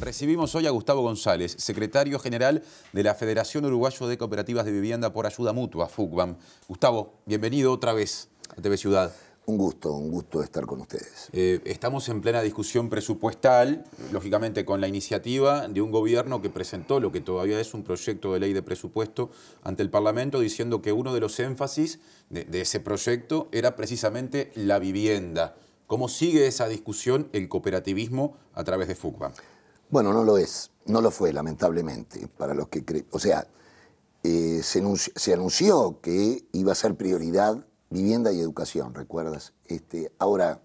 Recibimos hoy a Gustavo González, secretario general de la Federación Uruguayo de Cooperativas de Vivienda por Ayuda Mutua, FUCBAM. Gustavo, bienvenido otra vez a TV Ciudad. Un gusto, un gusto estar con ustedes. Eh, estamos en plena discusión presupuestal, lógicamente con la iniciativa de un gobierno que presentó lo que todavía es un proyecto de ley de presupuesto ante el Parlamento, diciendo que uno de los énfasis de, de ese proyecto era precisamente la vivienda. ¿Cómo sigue esa discusión el cooperativismo a través de FUCBAM? Bueno, no lo es, no lo fue, lamentablemente, para los que creen. O sea, eh, se, anunció, que iba a ser prioridad vivienda y educación, ¿recuerdas? Este, ahora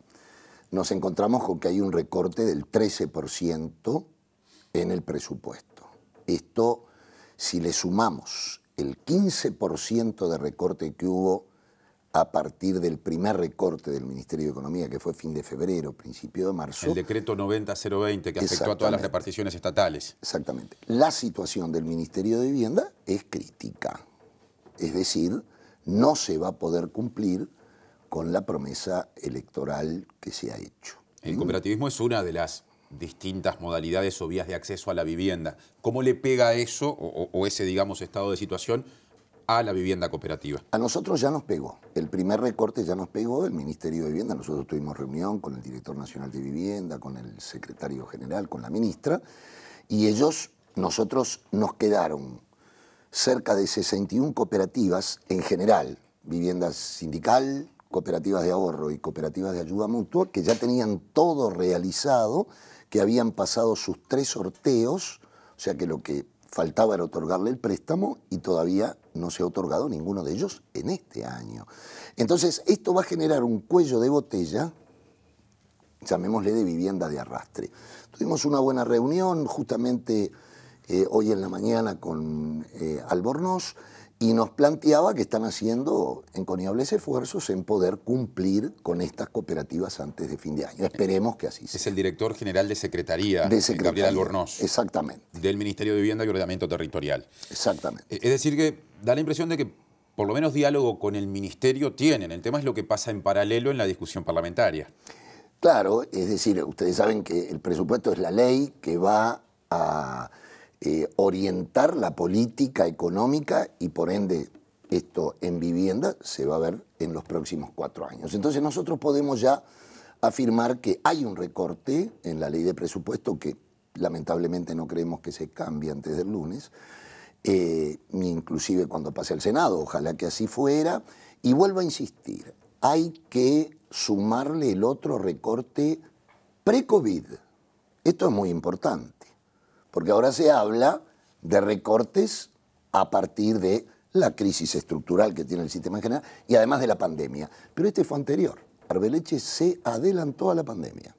nos encontramos con que hay un recorte del 13% en el presupuesto. Esto, si le sumamos el 15% de recorte que hubo a partir del primer recorte del Ministerio de Economía, que fue fin de febrero, principio de marzo. El decreto 90.020 que afectó a todas las reparticiones estatales. Exactamente. La situación del Ministerio de Vivienda es crítica. Es decir, no se va a poder cumplir con la promesa electoral que se ha hecho. El ¿Mm? cooperativismo es una de las distintas modalidades o vías de acceso a la vivienda. ¿Cómo le pega eso o, o ese, digamos, estado de situación a la vivienda cooperativa. A nosotros ya nos pegó. El primer recorte ya nos pegó, el Ministerio de Vivienda. Nosotros tuvimos reunión con el director nacional de vivienda, con el secretario general, con la ministra, y ellos, nosotros nos quedaron cerca de 61 cooperativas en general, vivienda sindical, cooperativas de ahorro y cooperativas de ayuda mutua, que ya tenían todo realizado, que habían pasado sus tres sorteos, o sea que lo que faltaba el otorgarle el préstamo y todavía no se ha otorgado ninguno de ellos en este año. Entonces, esto va a generar un cuello de botella, llamémosle de vivienda de arrastre. Tuvimos una buena reunión justamente eh, hoy en la mañana con eh, Albornoz y nos planteaba que están haciendo enconiables esfuerzos en poder cumplir con estas cooperativas antes de fin de año. Esperemos que así sea. Es el director general de Secretaría, de Secretaría. Gabriel Albornoz. Exactamente. Del Ministerio de Vivienda y Ordenamiento Territorial. Exactamente. E-, es decir, que da la impresión de que por lo menos diálogo con el Ministerio tienen. El tema es lo que pasa en paralelo en la discusión parlamentaria. Claro, es decir, ustedes saben que el presupuesto es la ley que va a eh, orientar la política económica y por ende esto en vivienda se va a ver en los próximos cuatro años. Entonces nosotros podemos ya afirmar que hay un recorte en la ley de presupuesto que lamentablemente no creemos que se cambie antes del lunes, eh, ni inclusive cuando pase al Senado, ojalá que así fuera. Y vuelvo a insistir, hay que sumarle el otro recorte pre-COVID. Esto es muy importante porque ahora se habla de recortes a partir de la crisis estructural que tiene el sistema en general y además de la pandemia. Pero este fue anterior. Arbeleche se adelantó a la pandemia.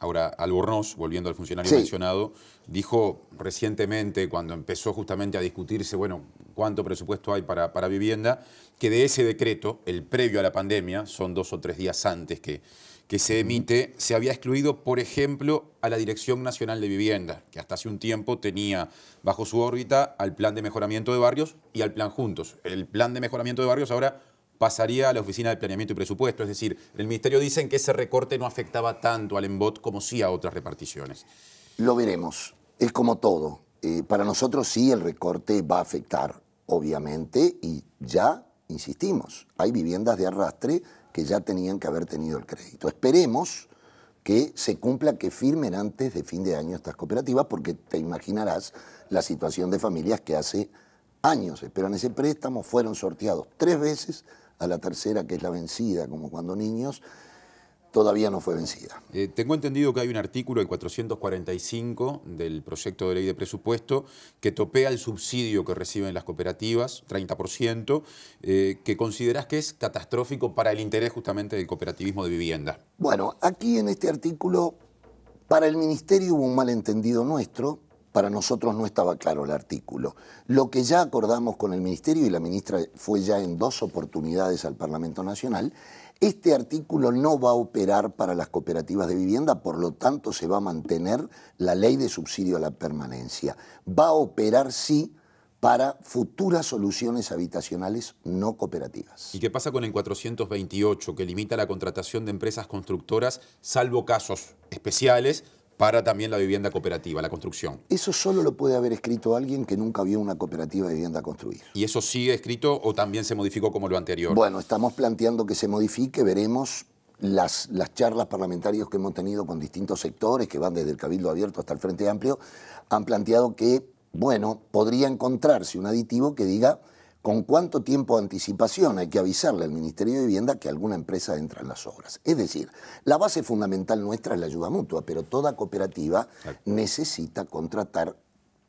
Ahora, Albornoz, volviendo al funcionario mencionado, dijo recientemente, cuando empezó justamente a discutirse, bueno, cuánto presupuesto hay para vivienda, que de ese decreto, el previo a la pandemia, son dos o tres días antes que, que se emite, se había excluido, por ejemplo, a la Dirección Nacional de Vivienda, que hasta hace un tiempo tenía bajo su órbita al Plan de Mejoramiento de Barrios y al Plan Juntos. El Plan de Mejoramiento de Barrios ahora pasaría a la Oficina de Planeamiento y Presupuesto, es decir, el Ministerio dicen que ese recorte no afectaba tanto al EMBOT como sí a otras reparticiones. Lo veremos, es como todo. Eh, para nosotros sí el recorte va a afectar, obviamente, y ya insistimos, hay viviendas de arrastre que ya tenían que haber tenido el crédito. Esperemos que se cumpla, que firmen antes de fin de año estas cooperativas, porque te imaginarás la situación de familias que hace años esperan ese préstamo, fueron sorteados tres veces, a la tercera, que es la vencida, como cuando niños, todavía no fue vencida. Eh, tengo entendido que hay un artículo, el 445 del proyecto de ley de presupuesto, que topea el subsidio que reciben las cooperativas, 30%, eh, que consideras que es catastrófico para el interés justamente del cooperativismo de vivienda. Bueno, aquí en este artículo, para el Ministerio hubo un malentendido nuestro, para nosotros no estaba claro el artículo. Lo que ya acordamos con el Ministerio y la ministra fue ya en dos oportunidades al Parlamento Nacional, este artículo no va a operar para las cooperativas de vivienda, por lo tanto se va a mantener la ley de subsidio a la permanencia. Va a operar sí para futuras soluciones habitacionales no cooperativas. ¿Y qué pasa con el 428 que limita la contratación de empresas constructoras, salvo casos especiales, para también la vivienda cooperativa, la construcción. Eso solo lo puede haber escrito alguien que nunca vio una cooperativa de vivienda construir. ¿Y eso sigue escrito o también se modificó como lo anterior? Bueno, estamos planteando que se modifique, veremos. Las, las charlas parlamentarias que hemos tenido con distintos sectores, que van desde el Cabildo Abierto hasta el Frente Amplio, han planteado que, bueno, podría encontrarse un aditivo que diga con cuánto tiempo de anticipación hay que avisarle al Ministerio de Vivienda que alguna empresa entra en las obras. Es decir, la base fundamental nuestra es la ayuda mutua, pero toda cooperativa necesita contratar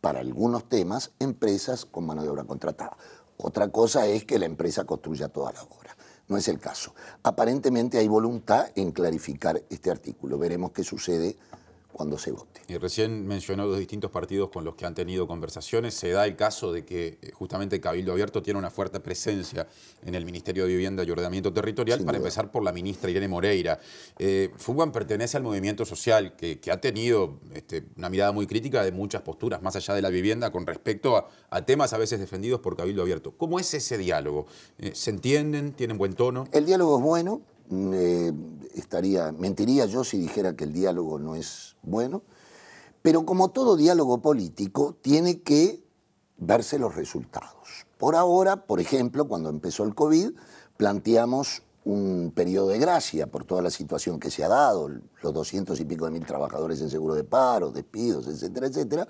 para algunos temas empresas con mano de obra contratada. Otra cosa es que la empresa construya toda la obra. No es el caso. Aparentemente hay voluntad en clarificar este artículo. Veremos qué sucede cuando se vote. Y recién mencionó los distintos partidos con los que han tenido conversaciones. Se da el caso de que eh, justamente Cabildo Abierto tiene una fuerte presencia en el Ministerio de Vivienda y Ordenamiento Territorial, para empezar por la ministra Irene Moreira. Eh, pertenece al movimiento social que, ha tenido este, una mirada muy crítica de muchas posturas, más allá de la vivienda, con respecto a, temas a veces defendidos por Cabildo Abierto. ¿Cómo es ese diálogo? Eh, ¿Se entienden? ¿Tienen buen tono? El diálogo es bueno estaría, mentiría yo si dijera que el diálogo no es bueno, pero como todo diálogo político, tiene que verse los resultados. Por ahora, por ejemplo, cuando empezó el COVID, planteamos un periodo de gracia por toda la situación que se ha dado, los 200 y pico de mil trabajadores en seguro de paro, despidos, etcétera, etcétera.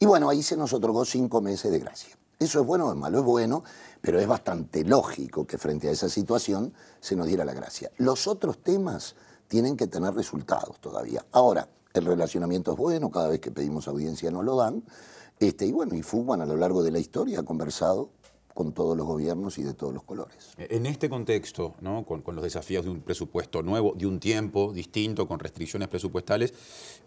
Y bueno, ahí se nos otorgó cinco meses de gracia. ¿Eso es bueno o es malo? Es bueno, pero es bastante lógico que frente a esa situación se nos diera la gracia. Los otros temas tienen que tener resultados todavía. Ahora, el relacionamiento es bueno, cada vez que pedimos audiencia no lo dan. Este, y bueno, y Fugman a lo largo de la historia ha conversado con todos los gobiernos y de todos los colores. En este contexto, ¿no? con, los desafíos de un presupuesto nuevo, de un tiempo distinto, con restricciones presupuestales,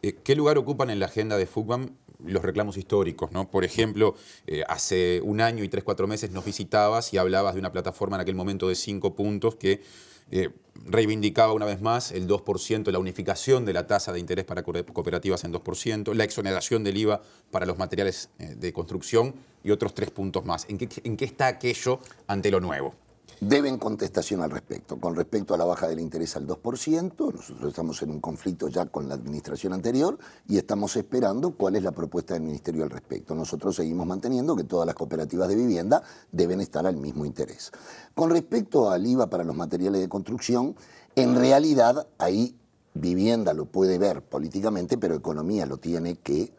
eh, ¿qué lugar ocupan en la agenda de FUCBAM los reclamos históricos? ¿no? Por ejemplo, eh, hace un año y tres, cuatro meses nos visitabas y hablabas de una plataforma en aquel momento de cinco puntos que eh, reivindicaba una vez más el 2%, la unificación de la tasa de interés para cooperativas en 2%, la exoneración del IVA para los materiales eh, de construcción y otros tres puntos más. en qué está aquello ante lo nuevo? deben contestación al respecto. Con respecto a la baja del interés al 2%, nosotros estamos en un conflicto ya con la administración anterior y estamos esperando cuál es la propuesta del Ministerio al respecto. Nosotros seguimos manteniendo que todas las cooperativas de vivienda deben estar al mismo interés. Con respecto al IVA para los materiales de construcción, en realidad ahí vivienda lo puede ver políticamente, pero economía lo tiene que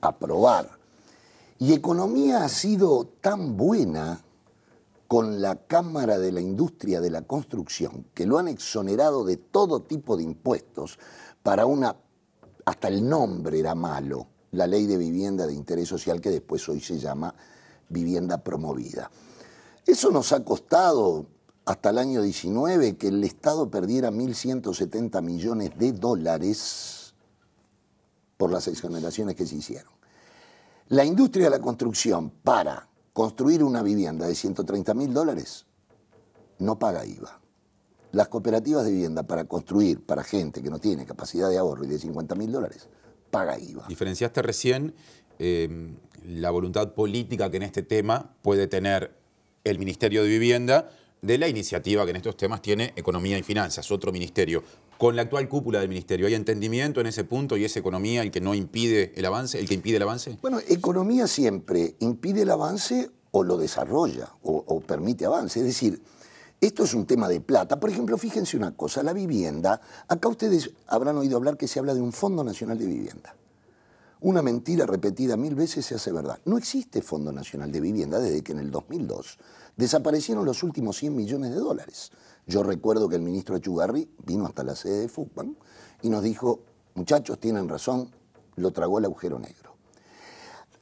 aprobar. Y economía ha sido tan buena con la Cámara de la Industria de la Construcción, que lo han exonerado de todo tipo de impuestos para una, hasta el nombre era malo, la ley de vivienda de interés social que después hoy se llama vivienda promovida. Eso nos ha costado hasta el año 19 que el Estado perdiera 1.170 millones de dólares por las exoneraciones que se hicieron. La industria de la construcción para construir una vivienda de 130 mil dólares no paga IVA. Las cooperativas de vivienda para construir para gente que no tiene capacidad de ahorro y de 50 mil dólares paga IVA. Diferenciaste recién em, la voluntad política que en este tema puede tener el Ministerio de Vivienda de la iniciativa que en estos temas tiene Economía y Finanzas, otro ministerio con la actual cúpula del ministerio. ¿Hay entendimiento en ese punto y es economía el que no impide el avance, el que impide el avance? Bueno, economía siempre impide el avance o lo desarrolla o, o permite avance. Es decir, esto es un tema de plata. Por ejemplo, fíjense una cosa, la vivienda, acá ustedes habrán oído hablar que se habla de un Fondo Nacional de Vivienda. Una mentira repetida mil veces se hace verdad. No existe Fondo Nacional de Vivienda desde que en el 2002 desaparecieron los últimos 100 millones de dólares. Yo recuerdo que el ministro Echugarri vino hasta la sede de FUCBAN y nos dijo, muchachos, tienen razón, lo tragó el agujero negro.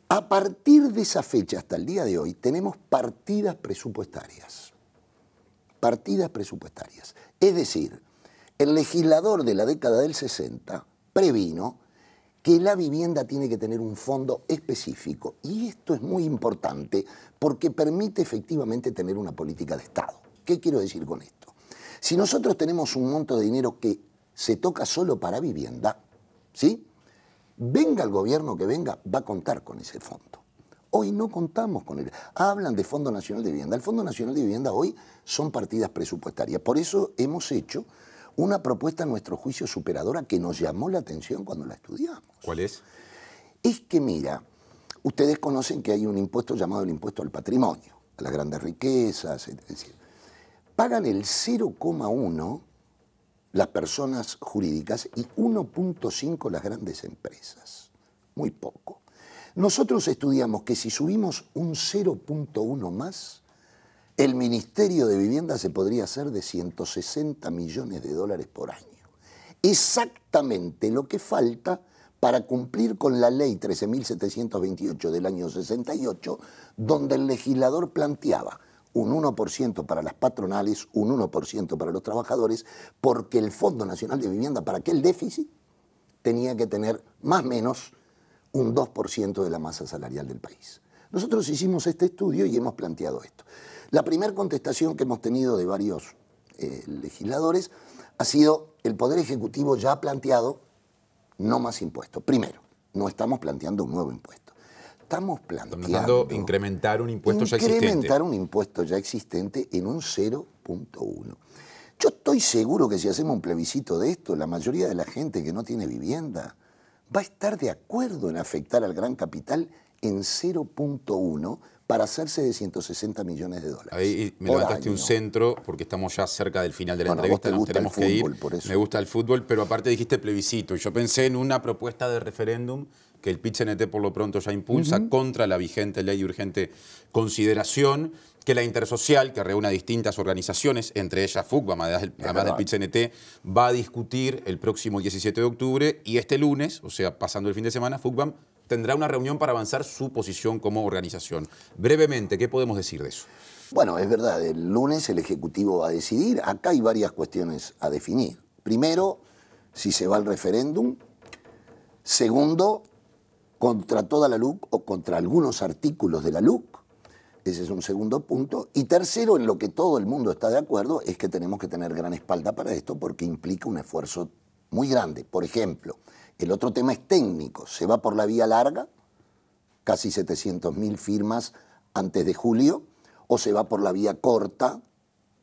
A partir de esa fecha hasta el día de hoy tenemos partidas presupuestarias. Partidas presupuestarias. Es decir, el legislador de la década del 60 previno que la vivienda tiene que tener un fondo específico. Y esto es muy importante porque permite efectivamente tener una política de Estado. ¿Qué quiero decir con esto? Si nosotros tenemos un monto de dinero que se toca solo para vivienda, ¿sí? Venga el gobierno que venga, va a contar con ese fondo. Hoy no contamos con él. Hablan de Fondo Nacional de Vivienda. El Fondo Nacional de Vivienda hoy son partidas presupuestarias. Por eso hemos hecho una propuesta a nuestro juicio superadora que nos llamó la atención cuando la estudiamos. ¿Cuál es? Es que, mira, ustedes conocen que hay un impuesto llamado el impuesto al patrimonio, a las grandes riquezas, etc pagan el 0,1 las personas jurídicas y 1,5 las grandes empresas. Muy poco. Nosotros estudiamos que si subimos un 0,1 más, el Ministerio de Vivienda se podría hacer de 160 millones de dólares por año. Exactamente lo que falta para cumplir con la ley 13.728 del año 68, donde el legislador planteaba un 1% para las patronales, un 1% para los trabajadores, porque el Fondo Nacional de Vivienda para aquel déficit tenía que tener más o menos un 2% de la masa salarial del país. Nosotros hicimos este estudio y hemos planteado esto. La primera contestación que hemos tenido de varios eh, legisladores ha sido el Poder Ejecutivo ya ha planteado no más impuestos. Primero, no estamos planteando un nuevo impuesto estamos planteando. incrementar un impuesto ya existente. Incrementar un impuesto ya existente en un 0.1. Yo estoy seguro que si hacemos un plebiscito de esto, la mayoría de la gente que no tiene vivienda va a estar de acuerdo en afectar al gran capital en 0.1 para hacerse de 160 millones de dólares. Ahí me levantaste un centro porque estamos ya cerca del final de la entrevista, nos tenemos que ir. Me gusta el fútbol, pero aparte dijiste plebiscito. Yo pensé en una propuesta de referéndum que el PIT-CNT por lo pronto ya impulsa contra la vigente ley de urgente consideración, que la intersocial, que reúne distintas organizaciones, entre ellas FUCBAM, además, del, además va a discutir el próximo 17 de octubre y este lunes, o sea, pasando el fin de semana, FUCBAM tendrá una reunión para avanzar su posición como organización. Brevemente, ¿qué podemos decir de eso? Bueno, es verdad, el lunes el Ejecutivo va a decidir. Acá hay varias cuestiones a definir. Primero, si se va al referéndum. Segundo, contra toda la LUC o contra algunos artículos de la LUC. Ese es un segundo punto. Y tercero, en lo que todo el mundo está de acuerdo, es que tenemos que tener gran espalda para esto porque implica un esfuerzo muy grande. Por ejemplo, el otro tema es técnico. Se va por la vía larga, casi 700.000 firmas antes de julio, o se va por la vía corta,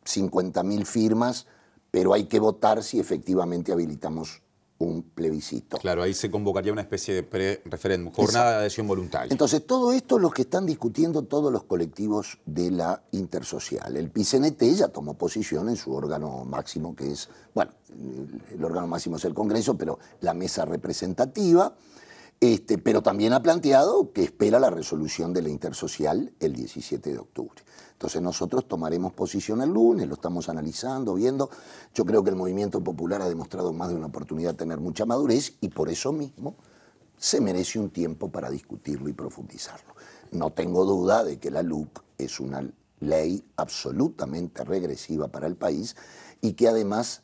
50.000 firmas, pero hay que votar si efectivamente habilitamos un plebiscito. Claro, ahí se convocaría una especie de pre-referéndum, jornada de adhesión voluntaria. Entonces, todo esto es lo que están discutiendo todos los colectivos de la intersocial. El PICNT ya tomó posición en su órgano máximo, que es, bueno, el órgano máximo es el Congreso, pero la mesa representativa. Este, pero también ha planteado que espera la resolución de la intersocial el 17 de octubre. Entonces nosotros tomaremos posición el lunes, lo estamos analizando, viendo. Yo creo que el movimiento popular ha demostrado más de una oportunidad tener mucha madurez y por eso mismo se merece un tiempo para discutirlo y profundizarlo. No tengo duda de que la LUC es una ley absolutamente regresiva para el país y que además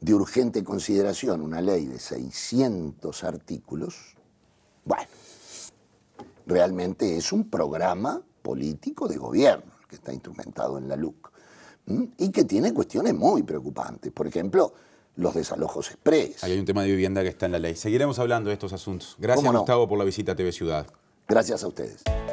de urgente consideración, una ley de 600 artículos, bueno, realmente es un programa político de gobierno que está instrumentado en la LUC y que tiene cuestiones muy preocupantes. Por ejemplo, los desalojos express. hay un tema de vivienda que está en la ley. Seguiremos hablando de estos asuntos. Gracias, Gustavo, por la visita a TV Ciudad. Gracias a ustedes.